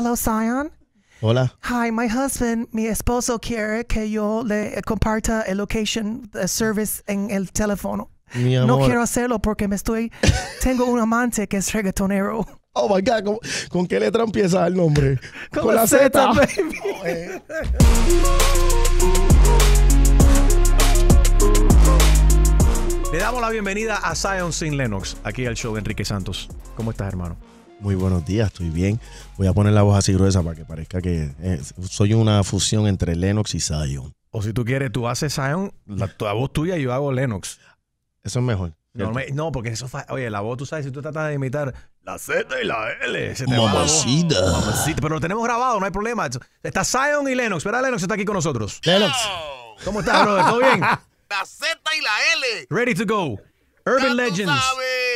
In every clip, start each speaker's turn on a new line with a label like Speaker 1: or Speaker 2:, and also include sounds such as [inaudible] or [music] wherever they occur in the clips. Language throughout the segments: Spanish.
Speaker 1: Hello, Sion. Hola. Hi, my husband, mi esposo quiere que yo le comparta el location service en el teléfono. No quiero hacerlo porque me estoy. Tengo un amante que es reggaetonero. Oh my God, ¿con, qué letra empieza
Speaker 2: el nombre? [laughs] Con, la, Z, baby.
Speaker 1: [laughs] Eh. Le damos la bienvenida a Sion Sin Lennox, aquí al show Enrique Santos. ¿Cómo estás, hermano?
Speaker 2: Muy buenos días, estoy bien. Voy a poner la voz así gruesa para que parezca que eh, soy una fusión entre Lennox y Zion.
Speaker 1: O si tú quieres, tú haces Zion, la, voz tuya y yo hago Lennox. Eso es mejor. No, porque eso. oye, la voz, tú sabes, si tú tratas de imitar la Z y la L. Se te mamacita. mamacita. Pero lo tenemos grabado, no hay problema. Está Zion y Lennox. Espera, Lennox está aquí con nosotros? Lennox. ¿Cómo estás, brother? ¿Todo bien? [laughs]
Speaker 2: La Z
Speaker 1: y la L. Ready to go. Urban Legends.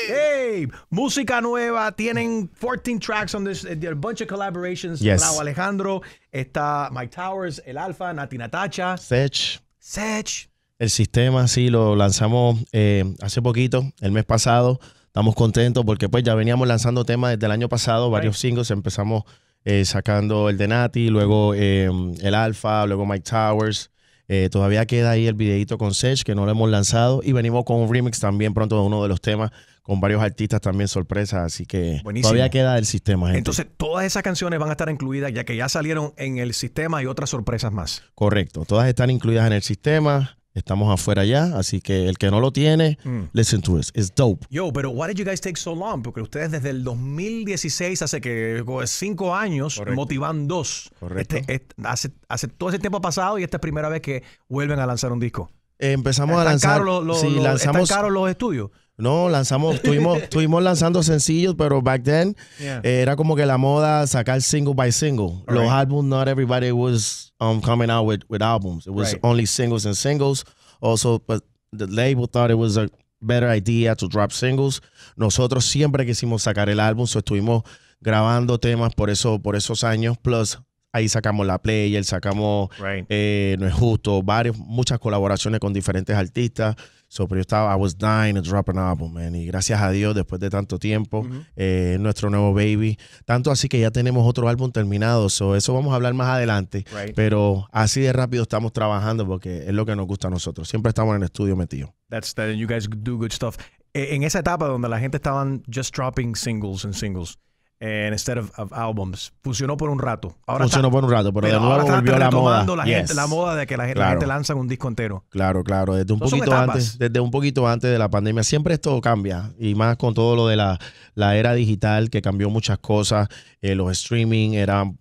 Speaker 1: Hey, música nueva. Tienen 14 tracks on this. Eh, a bunch of collaborations. Bravo Alejandro. Está Mike Towers, El Alfa, Nati Natacha.
Speaker 2: Sech.
Speaker 1: Sech.
Speaker 2: El sistema, sí, lo lanzamos eh, hace poquito, el mes pasado. Estamos contentos porque pues ya veníamos lanzando temas desde el año pasado, varios singles. Empezamos eh, sacando el de Nati, luego el Alfa, luego Mike Towers. Eh, todavía queda ahí el videito con Sech, que no lo hemos lanzado. Y venimos con un remix también pronto de uno de los temas, con varios artistas también sorpresas Así que todavía queda el sistema, Entonces,
Speaker 1: todas esas canciones van a estar incluidas, ya que ya salieron en el sistema y otras sorpresas más.
Speaker 2: Correcto. Todas están incluidas en el sistema. Estamos afuera ya, así que el que no lo tiene, mm. listen to us. It's dope.
Speaker 1: Yo, pero why did you guys take so long? Porque ustedes desde el 2016, hace que eh, cinco años, motivan dos. Correcto. Este, este, hace, hace todo ese tiempo pasado y esta es la primera vez que
Speaker 2: vuelven a lanzar un disco empezamos a lanzar. Caro lanzamos, ¿Están caros los estudios? No, lanzamos, estuvimos, [laughs] estuvimos lanzando sencillos, pero back then eh, era como que la moda sacar single by single. los álbumes, not everybody was um, coming out with, with albums. It was only singles and singles. Also, but the label thought it was a better idea to drop singles. Nosotros siempre quisimos sacar el álbum, so estuvimos grabando temas por, eso, por esos años, plus Ahí sacamos La Player, sacamos eh, No es Justo, varios, muchas colaboraciones con diferentes artistas. So, yo estaba, I was dying to drop an album, man. Y gracias a Dios, después de tanto tiempo, eh, nuestro nuevo baby. Tanto así que ya tenemos otro álbum terminado. So, eso vamos a hablar más adelante. Pero así de rápido estamos trabajando porque es lo que nos gusta a nosotros. Siempre estamos en el estudio metido.
Speaker 1: That's that. you guys do good stuff. E, en esa etapa donde la gente estaban just dropping singles and singles en eh, instead of, albums. Funcionó por un rato. Ahora Funcionó por un rato, pero, de nuevo volvió la moda. La, gente, la moda de que la, gente gente lanza un disco entero.
Speaker 2: Claro, claro. Desde un, poquito antes, desde un poquito antes de la pandemia. Siempre esto cambia. Y más con todo lo de la, la era digital que cambió muchas cosas. Eh, los streaming eran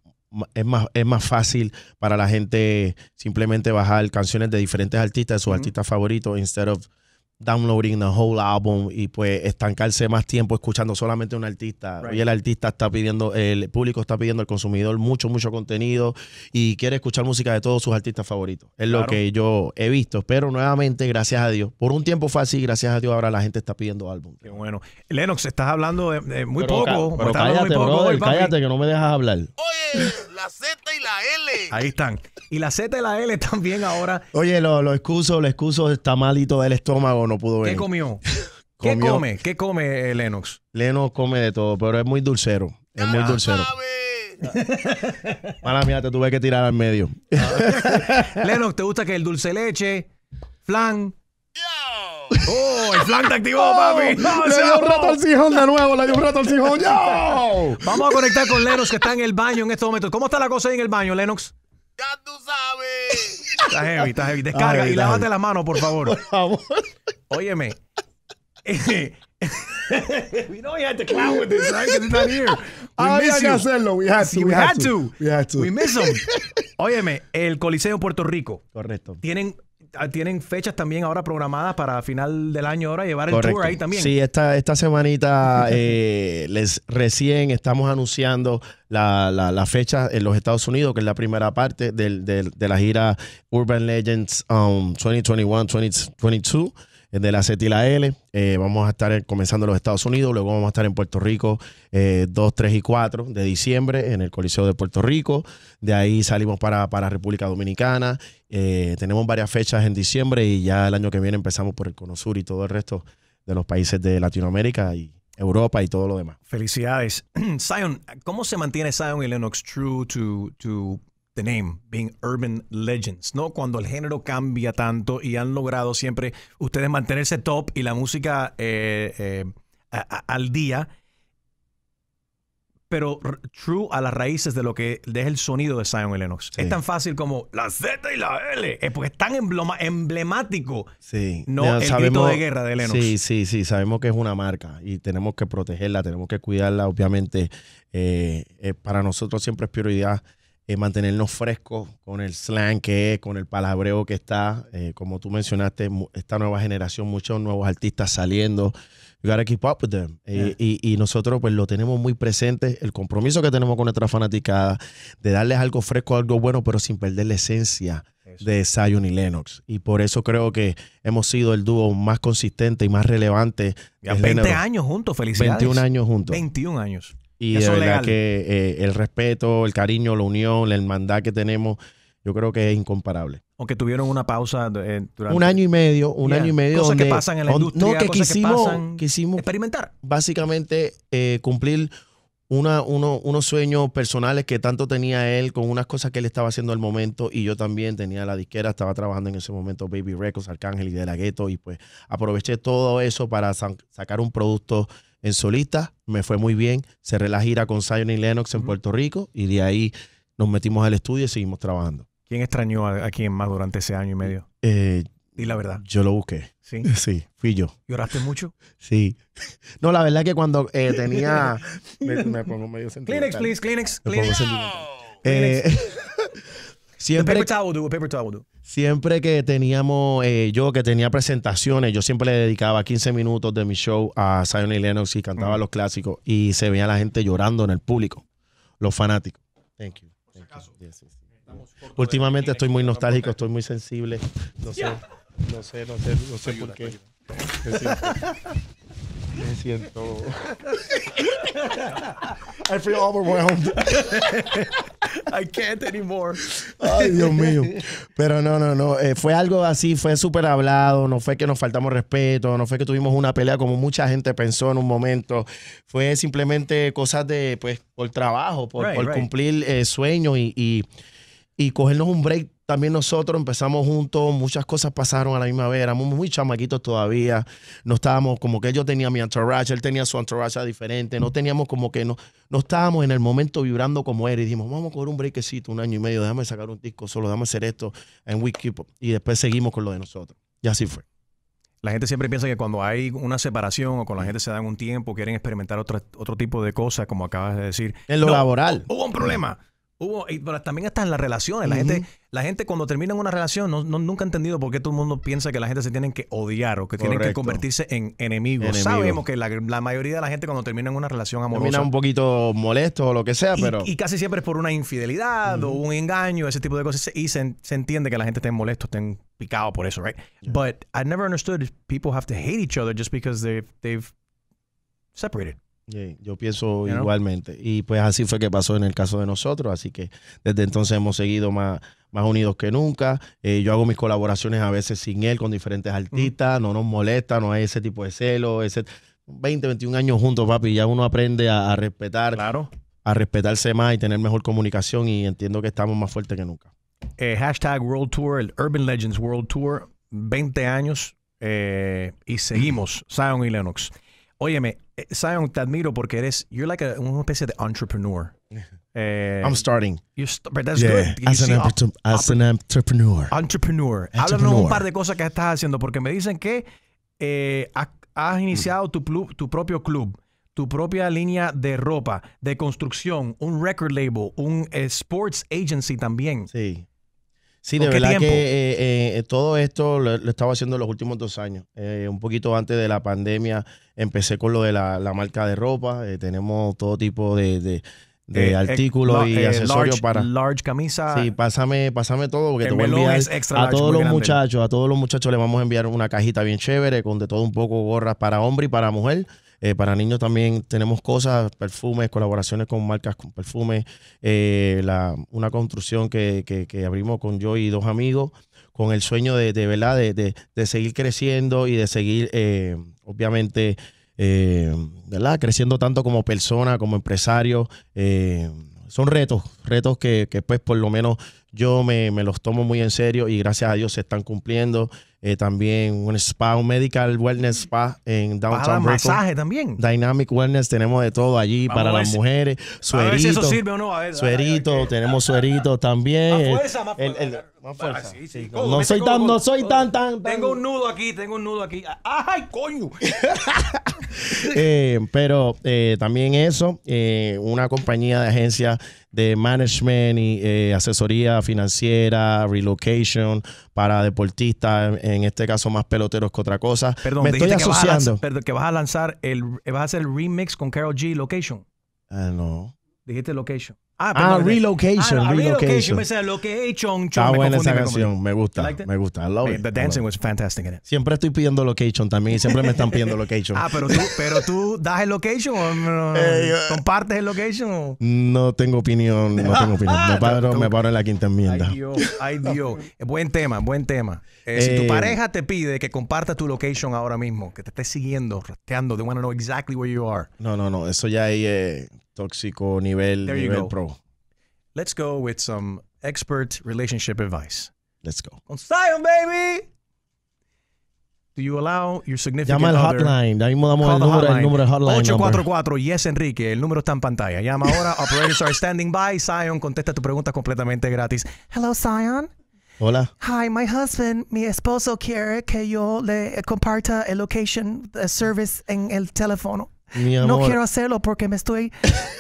Speaker 2: es más, es más fácil para la gente simplemente bajar canciones de diferentes artistas, de sus artistas favoritos, instead of downloading the whole album y pues estancarse más tiempo escuchando solamente un artista. Y el artista está pidiendo, el público está pidiendo al consumidor mucho, mucho contenido y quiere escuchar música de todos sus artistas favoritos. Es lo que yo he visto. Pero nuevamente, gracias a Dios. Por un tiempo fue así, gracias a Dios ahora la gente está pidiendo álbum.
Speaker 1: Qué bueno. Lennox, estás hablando de, muy, poco, pero cállate, cállate,
Speaker 2: que no me dejas hablar.
Speaker 1: Oye, la Z y la L. Ahí están. Y la Z y la L también ahora.
Speaker 2: Oye, lo, lo excuso, lo excuso, está malito del estómago no pudo venir. [laughs] ¿Qué comió? ¿Qué come? ¿Qué come eh, Lenox Lennox? come de todo, pero es muy dulcero. Es muy ah, dulcero. [laughs] Mala mía, te tuve que tirar al medio.
Speaker 1: [laughs] Lennox, ¿te gusta que el dulce leche, flan? ¡Oh, el flan te activó, papi! le dio un rato al
Speaker 2: sijón de nuevo, le dio un rato al sijón. Vamos a
Speaker 1: conectar con Lennox que está en el baño en estos momentos. ¿Cómo está la cosa ahí en el baño, Lennox? Ya tú sabes. Está heavy, está heavy. Descarga y lávate la mano, por favor. Por favor. Óyeme. [laughs] we know you had to clown with this, right? Because it's not here. We ah, We had to. we, had, to. to.
Speaker 2: We had to. We miss him.
Speaker 1: [laughs] Óyeme, el Coliseo Puerto Rico. Correcto. Tienen Ah, tienen fechas también ahora programadas para final del año ahora llevar el tour ahí también. Sí,
Speaker 2: esta, esta semanita eh, [laughs] les recién estamos anunciando la, la, fecha en los Estados Unidos, que es la primera parte del, del, de la gira Urban Legends 2021-2022. Um, de la Cetila L. Eh, vamos a estar comenzando en los Estados Unidos, luego vamos a estar en Puerto Rico eh, 2, 3 y 4 de diciembre en el Coliseo de Puerto Rico. De ahí salimos para, para República Dominicana. Eh, tenemos varias fechas en diciembre y ya el año que viene empezamos por el Cono Sur y todo el resto de los países de Latinoamérica y Europa y todo lo demás. Felicidades.
Speaker 1: Sion, [clears throat] ¿cómo se mantiene Sion y Lennox True to, to name being urban legends, ¿no? Cuando el género cambia tanto y han logrado siempre ustedes mantenerse top y la música eh, eh, al día, pero true a las raíces de lo que es el sonido de Zion y Lennox. Es tan fácil como
Speaker 2: la Z y la L,
Speaker 1: es porque es tan emblemático. Sí. No el grito de guerra de Lennox. Sí,
Speaker 2: sí, sí, sabemos que es una marca y tenemos que protegerla, tenemos que cuidarla, obviamente. Eh, para nosotros siempre es prioridad eh, mantenernos frescos con el slang que es, con el palabreo que está. Eh, como tú mencionaste, esta nueva generación, muchos nuevos artistas saliendo. You gotta keep up with them. Eh, y, nosotros pues lo tenemos muy presente, el compromiso que tenemos con nuestra fanaticada, de darles algo fresco, algo bueno, pero sin perder la esencia de Zion y Lennox. Y por eso creo que hemos sido el dúo más consistente y más relevante. Ya, 20 años juntos, felicidades. 21 años juntos.
Speaker 1: 21 años. Y de verdad
Speaker 2: que eh, el respeto, el cariño, la unión, la hermandad que tenemos, yo creo que es incomparable.
Speaker 1: Aunque tuvieron una
Speaker 2: pausa eh, durante... Un año y medio, un año y medio. Cosas que pasan en la industria, no, que quisimos, pasan, experimentar. Básicamente eh, cumplir una, uno, unos sueños personales que tanto tenía él con unas cosas que él estaba haciendo al momento y yo también tenía la disquera, estaba trabajando en ese momento Baby Records, Arcángel y De La Ghetto y pues aproveché todo eso para sacar un producto en solista, me fue muy bien, cerré la gira con Zion y Lennox en Puerto Rico y de ahí nos metimos al estudio y seguimos trabajando. ¿Quién extrañó a, quién más durante ese año y medio? Eh, y la verdad. Yo lo busqué. Sí. [laughs] Sí, fui yo. ¿Lloraste mucho? Sí. No, la verdad que cuando eh, tenía. [laughs] me, pongo medio sentado. Kleenex, please, Kleenex. siempre.
Speaker 1: paper
Speaker 2: Siempre que teníamos, eh, yo que tenía presentaciones, yo siempre le dedicaba 15 minutos de mi show a Simon y Lennox y cantaba los clásicos y se veía la gente llorando en el público, los fanáticos. Thank you.
Speaker 1: Últimamente estoy muy este nostálgico,
Speaker 2: estoy muy sensible. no sé, no sé, no sé por qué. [laughs] Me siento. I feel overwhelmed.
Speaker 1: I can't anymore. Ay, Dios mío.
Speaker 2: Pero no, no, no. Eh, fue algo así, fue súper hablado. No fue que nos faltamos respeto, no fue que tuvimos una pelea como mucha gente pensó en un momento. Fue simplemente cosas de, pues, por trabajo, por, cumplir eh, sueños y, y, y cogernos un break también nosotros empezamos juntos, muchas cosas pasaron a la misma vez, éramos muy chamaquitos todavía, no estábamos como que yo tenía mi entourage, él tenía su entourage diferente, no teníamos como que no, no estábamos en el momento vibrando como era y dijimos, vamos a coger un breakcito un año y medio, déjame sacar un disco solo, déjame hacer esto en Wikipedia y después seguimos con lo de nosotros. Y así fue. La gente siempre piensa que cuando hay una separación o con la gente
Speaker 1: se dan un tiempo, quieren experimentar otro, tipo de cosas, como acabas de decir. En lo laboral. Hubo un problema. Hubo, también está en las relaciones. La, gente, la gente cuando termina una relación no, nunca ha entendido por qué todo el mundo piensa que la gente se tiene que odiar o que tiene que convertirse en enemigos. Sabemos que la, mayoría de la gente cuando termina una relación amorosa... Termina un
Speaker 2: poquito molesto o lo que sea, pero... Y
Speaker 1: casi siempre es por una infidelidad o un engaño, ese tipo de cosas. Y se, entiende que la gente esté molesto, estén picado por eso, right? But I never understood people have to hate each other just because they've, they've separated
Speaker 2: yo pienso igualmente. Y pues así fue que pasó en el caso de nosotros. Así que desde entonces hemos seguido más, más unidos que nunca. Eh, yo hago mis colaboraciones a veces sin él, con diferentes artistas. No nos molesta, no hay ese tipo de celos. Ese... 20, 21 años juntos, papi. Ya uno aprende a, respetar. Claro. A respetarse más y tener mejor comunicación. Y entiendo que estamos más fuertes que nunca.
Speaker 1: Eh, hashtag World Tour, el Urban Legends World Tour. 20 años eh, y seguimos, Zion y Lennox. Óyeme, Sion, eh, te admiro porque eres, you're like a, una especie de entrepreneur. [laughs] Eh, I'm starting. You're that's good. Ah, as, an,
Speaker 2: entrepreneur. Entrepreneur. Háblanos un par
Speaker 1: de cosas que estás haciendo porque me dicen que eh, has, mm. iniciado tu, club, tu propio club, tu propia línea de ropa, de construcción, un record label, un sports agency también. Sí.
Speaker 2: Sí, de verdad que eh, eh, todo esto lo, estaba haciendo en los últimos dos años. Eh, un poquito antes de la pandemia empecé con lo de la, marca de ropa. tenemos todo tipo de, de, artículos y accesorios para... Large camisa. Sí, pásame, pásame todo porque te voy a enviar a todos los muchachos. A todos los muchachos les vamos a enviar una cajita bien chévere con de todo un poco gorras para hombre y para mujer. Eh, para niños también tenemos cosas, perfumes, colaboraciones con marcas con perfumes, eh, una construcción que, abrimos con yo y dos amigos, con el sueño de, de De, seguir creciendo y de seguir, eh, obviamente, ¿verdad? creciendo tanto como persona, como empresario. son retos, retos que, que pues por lo menos yo me, los tomo muy en serio y gracias a Dios se están cumpliendo. Eh, también un spa, un medical wellness spa en Downtown Para masaje también. Dynamic Wellness, tenemos de todo allí para las mujeres. Suerito. A ver si eso sirve o no. A ver, suerito, tenemos suerito también. Más fuerza,
Speaker 1: más fuerza. no, soy tan, no soy
Speaker 2: tan, tan, Tengo
Speaker 1: un nudo aquí, tengo un nudo aquí. ¡Ay, coño! [laughs]
Speaker 2: Eh, pero eh, también eso, una compañía de agencias de management y eh, asesoría financiera, relocation para deportistas, en este caso más peloteros que otra cosa. Perdón, me estoy asociando. Que
Speaker 1: que vas a lanzar el, vas a hacer el remix con Carol G Location.
Speaker 2: Ah, no.
Speaker 1: Dijiste Location. Ah, ah, ah relocation, relocation, ah, relocation. location. Está buena esa canción, me, gusta,
Speaker 2: me gusta. I love it. The dancing was fantastic in eh. it. Siempre estoy pidiendo location también, siempre me están pidiendo location. ah, pero tú,
Speaker 1: pero tú das el location o [laughs] compartes el location. O?
Speaker 2: No tengo opinión, no tengo opinión. Me [laughs] paro, en la quinta enmienda. Ay
Speaker 1: Dios, ay Dios. [laughs] buen tema, buen tema.
Speaker 2: Eh, si tu eh, pareja
Speaker 1: te pide que compartas tu location ahora mismo, que te estés siguiendo, rastreando, they want to know
Speaker 2: exactly where you are. No, no, no, eso ya es tóxico nivel, nivel pro. Let's go with some expert relationship advice. Let's go. Sion, baby!
Speaker 1: Do you allow your significant Llama al hotline. ahí mismo damos el número, el hotline. número de hotline. 844 Yes Enrique, el número está en pantalla. Llama ahora, [laughs] operators are standing by. Sion, contesta tu pregunta completamente gratis. Hello, Sion. Hola. Hi, my husband, mi esposo quiere que yo le comparta el location the service en el teléfono.
Speaker 2: No quiero
Speaker 1: hacerlo porque me estoy.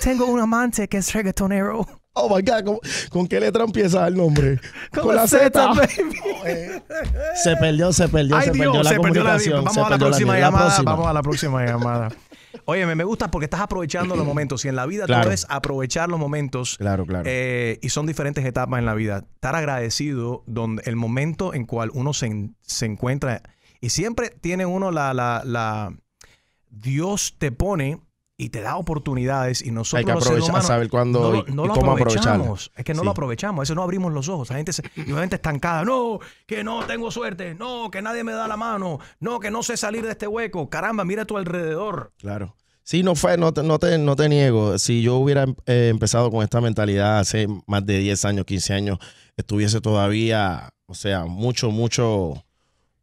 Speaker 1: Tengo un amante que es reggaetonero.
Speaker 2: Oh my God, ¿con, qué letra empieza el nombre? [laughs] Con, la Z, baby. [laughs] Se perdió, se perdió, se, perdió la comunicación. Vamos a la próxima llamada. Vamos a la próxima llamada.
Speaker 1: Oye, me gusta porque estás aprovechando los momentos. Y en la vida tú es aprovechar los momentos. Claro, claro. Eh, y son diferentes etapas en la vida. Estar agradecido donde el momento en cual uno se, encuentra. Y siempre tiene uno la, la Dios te pone y te da oportunidades y nosotros hay que aprovechar, saber no, cómo aprovechamos. Es que no lo aprovechamos, a no abrimos los ojos. La gente, se, estancada, no, que no tengo suerte, no, que nadie me da la mano, no, que no sé salir de este hueco. Caramba, mira a tu alrededor.
Speaker 2: Claro. si no fue, no te, no no te niego. Si yo hubiera em, eh, empezado con esta mentalidad hace más de 10 años, 15 años, estuviese todavía, o sea, mucho, mucho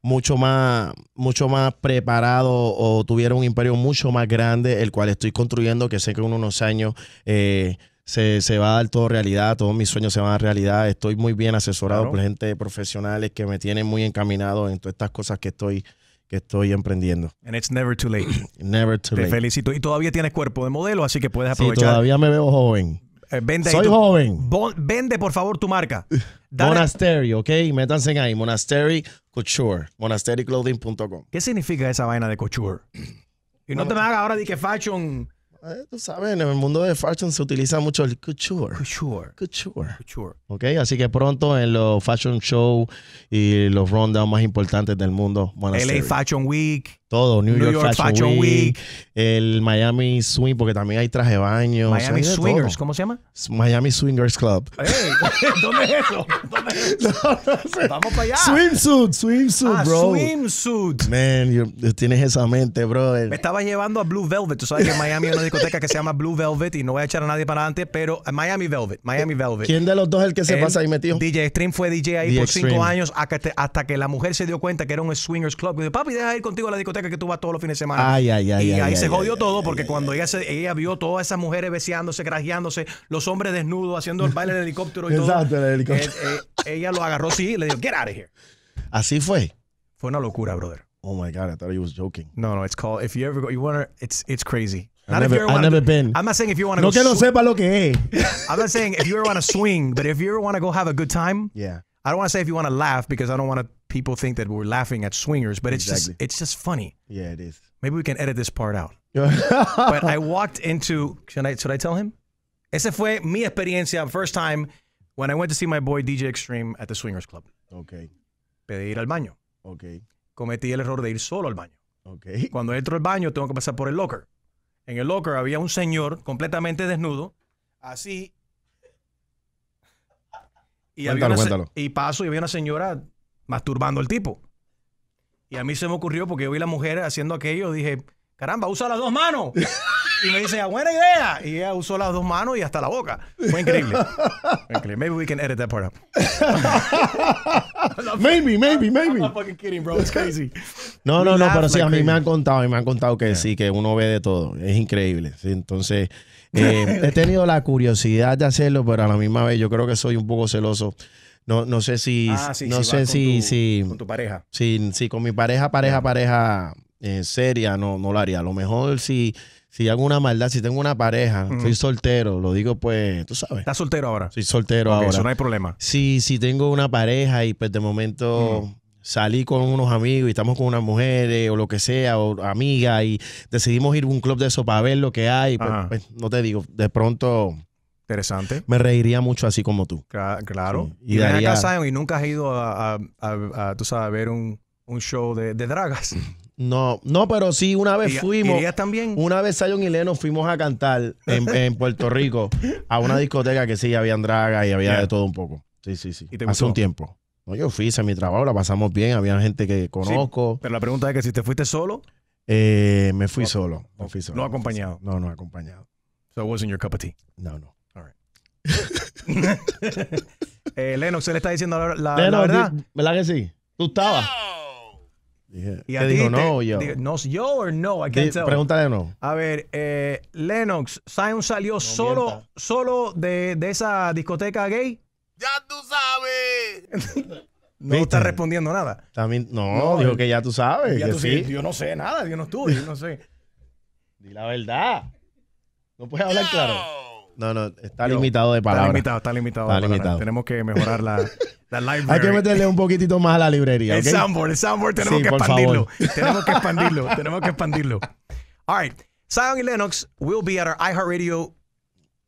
Speaker 2: mucho más, mucho más preparado o tuviera un imperio mucho más grande, el cual estoy construyendo, que sé que en unos años eh, se, va a dar todo realidad, todos mis sueños se van a realidad. Estoy muy bien asesorado por gente profesionales que me tienen muy encaminado en todas estas cosas que estoy que estoy emprendiendo. And it's never too late. [clears throat] never felicito.
Speaker 1: Y todavía tienes cuerpo de modelo, así que puedes aprovechar. todavía
Speaker 2: me veo joven.
Speaker 1: Eh, Soy joven.
Speaker 2: vende, por favor, tu marca. Monastery, ¿ok? Métanse ahí. Monastery Couture. Monasteryclothing.com. ¿Qué significa esa vaina de Couture? Y no, te me hagas ahora de que fashion... Eh, tú sabes, en el mundo de fashion se utiliza mucho el couture. Couture. Couture. couture. Ok, así que pronto en los fashion show y los rondas más importantes del mundo. LA Fashion Week todo, New, York, Fashion, Week, el Miami Swing, porque también hay traje baño. Miami Swingers, ¿cómo se llama? Miami Swingers Club.
Speaker 1: Hey, [laughs] [laughs] ¿Dónde es eso? ¿Dónde eso? [laughs] Vamos para allá. Swimsuit,
Speaker 2: swimsuit, ah, bro.
Speaker 1: Swimsuit.
Speaker 2: Man, tienes esa mente, bro. Me
Speaker 1: estaba llevando a Blue Velvet. Tú sabes que en Miami hay una discoteca que se llama Blue Velvet y no voy a echar a nadie para adelante, pero eh, Miami Velvet, Miami Velvet. ¿Quién de los dos es el que se pasa ahí metido? DJ Stream fue DJ ahí por cinco años hasta que la mujer se dio cuenta que era un swingers club. Y dijo, papi, deja ir contigo a la discoteca discoteca que tú vas todos los fines de semana. Ay, ay, ay, y ahí se jodió todo porque cuando ella, se, ella vio todas esas mujeres beseándose, grajeándose, los hombres desnudos, haciendo el baile del helicóptero y Exacto, todo. el helicóptero. Eh, eh, ella lo agarró, sí, y le dijo, get out of here.
Speaker 2: Así fue. Fue una locura, brother. Oh my God, I thought he was joking. No, no, it's called, if you ever go, you wanna, it's,
Speaker 1: it's crazy. Not I've never, never been. I'm not saying if you want to. No que no sepa lo que es. [laughs] I'm not saying if you ever want to swing, but if you ever want to go have a good time. Yeah. I don't want to say if you want to laugh because I don't want to people think that we're laughing at swingers, but it's just it's just funny. Yeah, it is. Maybe we can edit this part out. [laughs] but I walked into should I tell him? Esa fue mi experiencia first time when I went to see my boy DJ Extreme at the Swingers Club. Okay. Pedí ir al baño. Okay. Cometí el error de ir solo al baño. Okay. [laughs] Cuando entro al baño tengo que pasar por el locker. En el locker había un señor completamente desnudo, así. Y, cuéntalo, y paso y había una señora masturbando el tipo. Y a mí se me ocurrió, porque yo vi a la mujer haciendo aquello, dije, caramba, usa las dos manos. [laughs] Y me dice, ah, buena idea. Y ella usó las dos manos y hasta la boca. Fue increíble.
Speaker 2: Maybe we can edit that part [laughs] maybe, maybe, maybe. fucking kidding, bro. It's crazy. No, no, no, pero sí, a mí me han contado, y me han contado que sí, que uno ve de todo. Es increíble. entonces,
Speaker 1: [laughs] eh,
Speaker 2: he tenido la curiosidad de hacerlo, pero a la misma vez yo creo que soy un poco celoso no, no sé si. Ah, no sé si, Con tu pareja. Si, si con mi pareja, pareja, pareja en eh, seria, no, no lo haría. A lo mejor si, si hago una maldad, si tengo una pareja, soy soltero, lo digo pues, tú sabes. ¿Estás soltero ahora? sí soltero ahora. Eso no hay problema. Si, si tengo una pareja y pues de momento. salí con unos amigos y estamos con unas mujeres o lo que sea, o amiga y decidimos ir a un club de eso para ver lo que hay, pues, pues no te digo, de pronto Interesante. Me reiría mucho así como tú. claro. Y, y y
Speaker 1: nunca has ido a, ver un, show de, dragas. [laughs]
Speaker 2: No, no, pero sí, una vez fuimos. también? Una vez Sion y Leno fuimos a cantar [laughs] en, Puerto Rico a una discoteca que sí, habían dragas y había de todo un poco. Sí, sí, sí. Hace un tiempo. No, yo fui, hice mi trabajo, la pasamos bien, había gente que conozco. pero la pregunta es que si te fuiste solo. Eh, me fui solo. Me fui solo. No acompañado. No, no acompañado. So it wasn't your cup of tea. No, no.
Speaker 1: [laughs] Eh, Lennox, se le está diciendo la, verdad.
Speaker 2: ¿Verdad que sí? Tú estabas. Dije, y a no, yo.
Speaker 1: no, yo o no, I can't Pregúntale no. A ver, eh, Lennox, ¿Sion salió solo, solo de, esa
Speaker 2: discoteca gay. Ya tú sabes. [laughs] no está respondiendo nada. También, no, dijo que ya tú sabes. Yo no sé nada, yo no estoy yo no sé. [laughs] Di la verdad. No puedes hablar no. claro. No, no, está limitado de palabras. Está limitado, está limitado. Está limitado. Tenemos que mejorar la, [laughs] la library. Hay que meterle un poquitito más a la librería. El soundboard,
Speaker 1: el soundboard tenemos que expandirlo. [laughs] tenemos que expandirlo, [laughs] tenemos que expandirlo. All right. Zion y Lennox will be at our iHeartRadio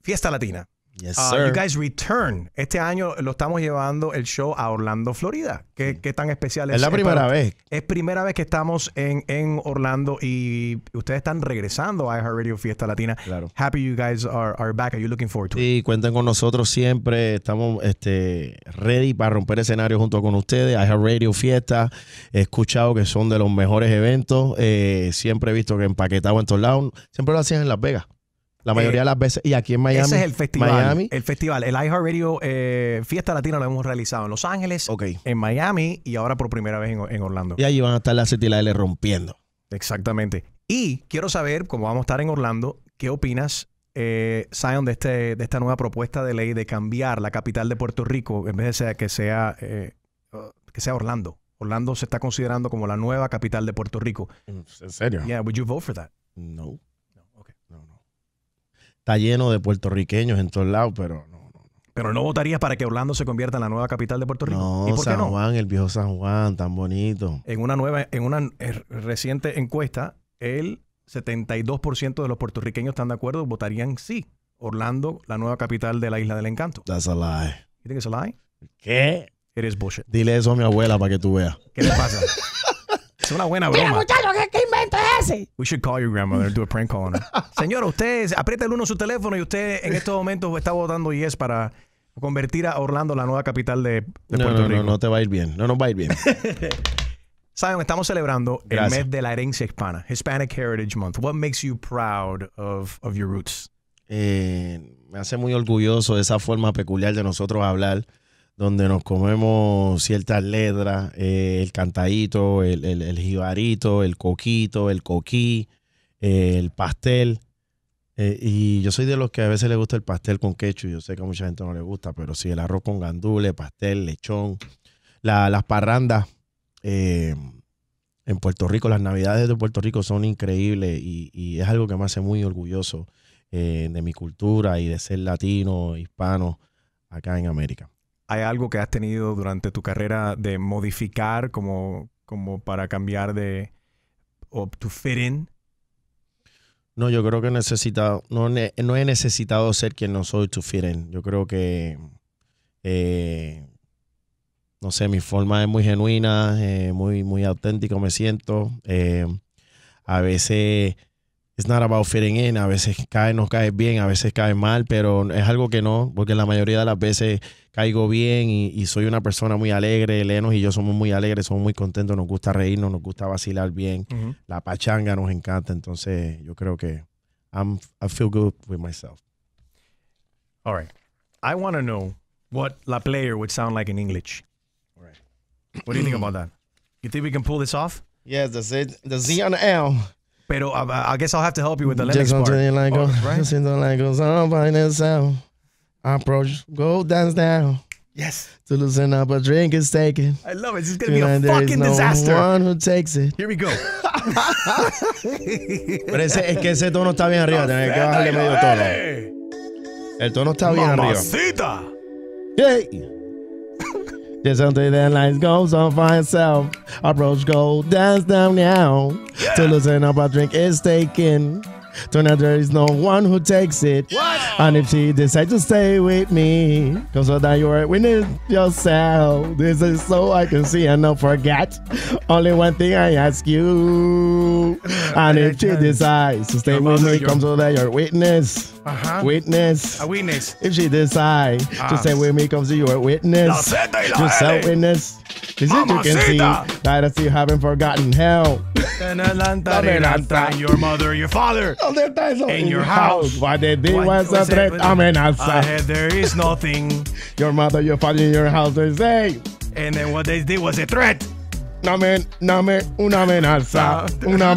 Speaker 1: Fiesta Latina. Yes, ah, you guys return. Este año lo estamos llevando el show a Orlando, Florida. ¿Qué, qué tan especial es? Es la eh, primera vez. Es primera vez que estamos en, Orlando y ustedes están regresando a Radio Fiesta Latina. Claro. Happy you guys are, are back. Are you looking forward to it?
Speaker 2: Sí, cuenten con nosotros siempre. Estamos este, ready para romper escenario junto con ustedes. Radio Fiesta. He escuchado que son de los mejores eventos. Eh, siempre he visto que empaquetado en todos lados. Siempre lo hacían en Las Vegas. La mayoría eh, de las veces. Y aquí en Miami. Ese es el festival. El festival. El
Speaker 1: iHeartRadio eh, Fiesta Latina lo hemos realizado en Los Ángeles, okay. en Miami y ahora por primera vez en, Orlando. Y ahí van a estar las City L rompiendo. Exactamente. Y quiero saber, como vamos a estar en Orlando, ¿qué opinas, eh, de, este, de esta nueva propuesta de ley de cambiar la capital de Puerto Rico en vez de que, sea, eh, oh, que sea Orlando? Orlando
Speaker 2: se está considerando como la nueva capital de Puerto Rico. ¿En serio? Yeah, would you vote for that? No lleno de puertorriqueños en todos lados, pero no,
Speaker 1: Pero no votarías para que Orlando se convierta en la nueva capital de Puerto Rico. No, San Juan,
Speaker 2: el viejo San Juan, tan bonito.
Speaker 1: En una nueva, en una eh, reciente encuesta, el 72% de los puertorriqueños están de acuerdo, votarían sí. Orlando, la nueva capital de la isla del encanto.
Speaker 2: That's a lie.
Speaker 1: a ¿Qué? Eres bullshit.
Speaker 2: Dile eso a mi abuela para que tú veas. ¿Qué
Speaker 1: le pasa? [laughs] es una buena broma. Mira,
Speaker 2: We should call your grandmother and do a prank call on her.
Speaker 1: [laughs] Señora, usted aprieta el uno su teléfono y usted en estos momentos está votando yes para convertir a Orlando la nueva capital de, no, Puerto Rico. No, no
Speaker 2: te va a ir bien. No nos va a ir bien.
Speaker 1: Saben, [laughs] estamos celebrando el mes de la herencia hispana, Hispanic Heritage Month. What makes you
Speaker 2: proud of, of your roots? Eh, me hace muy orgulloso esa forma peculiar de nosotros hablar donde nos comemos ciertas letras, eh, el cantadito, el, el, el, jibarito, el coquito, el coquí, eh, el pastel. Eh, y yo soy de los que a veces le gusta el pastel con ketchup. Yo sé que a mucha gente no le gusta, pero sí, el arroz con gandule, pastel, lechón. las parrandas en Puerto Rico, las navidades de Puerto Rico son increíbles y es algo que me hace muy orgulloso de mi cultura y de ser latino, hispano acá en América. ¿Hay algo que has tenido durante tu carrera de modificar como, como para cambiar de... o to fit in? No, yo creo que he necesitado, no, he necesitado ser quien no soy to fit in. Yo creo que, eh, no sé, mi forma es muy genuina, eh, muy, muy auténtico me siento. Eh, a veces it's not about fitting in. A veces cae, no cae bien, a veces cae mal, pero es algo que no, porque la mayoría de las veces caigo bien y, soy una persona muy alegre. Lenos y yo somos muy alegres, somos muy contentos, nos gusta reírnos, nos gusta vacilar bien. La pachanga nos encanta, entonces yo creo que I'm, I feel good with myself.
Speaker 1: All right. I want to know what La Player would sound like in English. All right. What do you think about that? You think we can pull this off? Yes, the Z, the Z L. Pero I, uh, I, guess I'll have to help you with the lyrics part. Just like oh, oh right? just
Speaker 2: the line goes on by itself. Approach, go dance down. Yes. To loosen up, a drink is taken. I love it. This is gonna be a fucking no disaster. One who takes it. Here we go. [laughs] Pero ese, es que ese tono está bien arriba. Tienes que bajarle medio tono. El tono está bien arriba. Mamacita. Hey. Just until that lights goes on by itself. Approach gold, dance down now. To loosen up, our drink is taken. Tonight there is no one who takes it. What? And if she decides to stay with me, cause so that you are winning yourself. This is so I can see and not forget. Only one thing I ask you. And if she decides to stay with me, come so that you're witness. Uh-huh. Witness. A witness. If she decides to ah. stay with me, come so you're witness. La Z y witness. is it you can see that you haven't forgotten hell.
Speaker 1: Dame your mother, your
Speaker 2: house. What
Speaker 1: they was a threat amenaza. there is nothing.
Speaker 2: Your mother, your father, in [laughs] your house, they say.
Speaker 1: And then what they did was a threat.
Speaker 2: una amenaza. Ah. Una,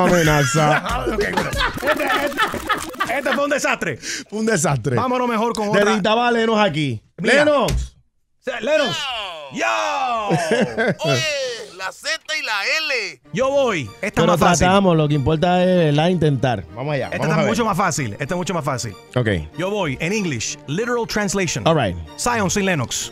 Speaker 2: amenaza. [laughs] Ah, este, este, fue un desastre. un desastre.
Speaker 1: Vámonos mejor con otra.
Speaker 2: Lenos aquí. Mira. Lenos. ¡Yo! [laughs] Oye,
Speaker 1: [laughs] la Z y la L. Yo voy. Esta es Pero más fácil. tratamos,
Speaker 2: lo que importa es la intentar. Vamos allá. Esta vamos está mucho
Speaker 1: más fácil. Esta es mucho más fácil. Ok. Yo voy en English. Literal translation. All right. Zion sin Lennox.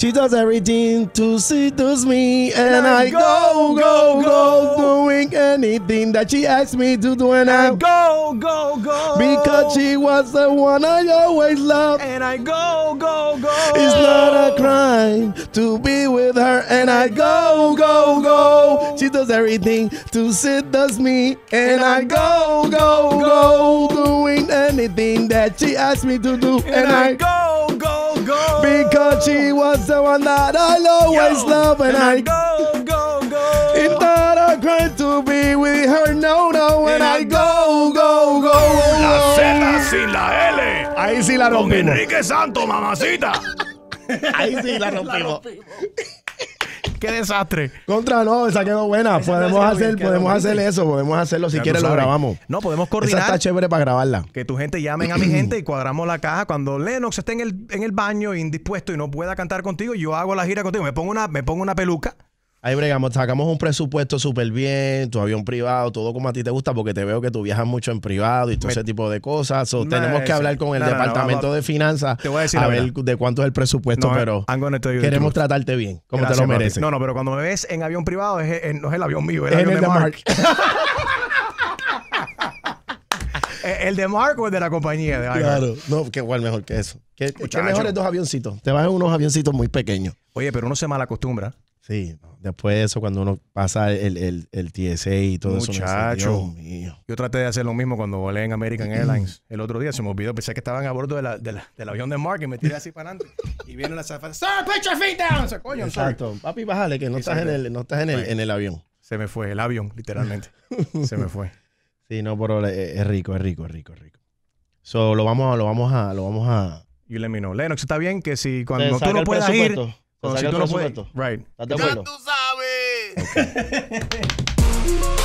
Speaker 2: She does everything to seduce me, and, and I, I go, go, go, go, doing anything that she asks me to do, and, and I go, go, go, because she was the one I always loved, and I go, go, go. It's not a crime to be with her, and, and I go, go, go. She does everything to seduce me, and, I go, go, go, doing anything that she asks me to do, and, I go. Because she was the one that I always loved love and, I, go, go, go. It's not a crime to be with her, no, no, when I, go, go, go. La Z sin la L. Ahí sí la rompimos. Con Enrique Santo, mamacita. Ahí sí la [laughs] La rompimos qué desastre. Contra, no, esa quedó buena. podemos hacer, podemos hacer eso, podemos hacerlo si quieres lo grabamos.
Speaker 1: No, podemos coordinar. Esa está
Speaker 2: chévere para grabarla.
Speaker 1: Que tu gente llame a mi gente y [clears throat] cuadramos la caja. Cuando Lennox esté en el, baño indispuesto y no pueda cantar contigo, yo hago la gira contigo. Me pongo una, me pongo una peluca
Speaker 2: Ahí bregamos, sacamos un presupuesto súper bien, tu avión privado, todo como a ti te gusta, porque te veo que tú viajas mucho en privado y todo ese tipo de cosas. tenemos que hablar con el departamento de finanzas a, ver de cuánto es el presupuesto, pero queremos tratarte bien, como te lo mereces. No, no, pero
Speaker 1: cuando me ves en avión privado, no es el avión mío, es el de Mark. [laughs] ¿El de Mark o el de la compañía? De claro,
Speaker 2: no, que igual mejor que eso. ¿Qué, qué mejores dos avioncitos? Te vas en unos avioncitos muy pequeños. Oye, pero uno se malacostumbra. Sí, después de eso, cuando uno pasa el, el, TSA y todo eso. Muchacho, yo
Speaker 1: traté de hacer lo mismo cuando volé en American Airlines el otro día. Se me olvidó, pensé que estaban a bordo del avión de Mark y me tiré así para adelante. Y viene la zafata, ¡Sir, put your feet down! Exacto,
Speaker 2: papi, bájale, que no estás, en el, no estás en, el, avión. Se me fue el avión, literalmente. [laughs] se me fue. Sí, no, pero eh, eh, es rico, es rico, es rico, es rico. So, lo vamos a, lo vamos a, lo vamos a. You let me know. Lennox, está bien que si cuando tú no puedas ir Right. Ya tú sabes. [laughs]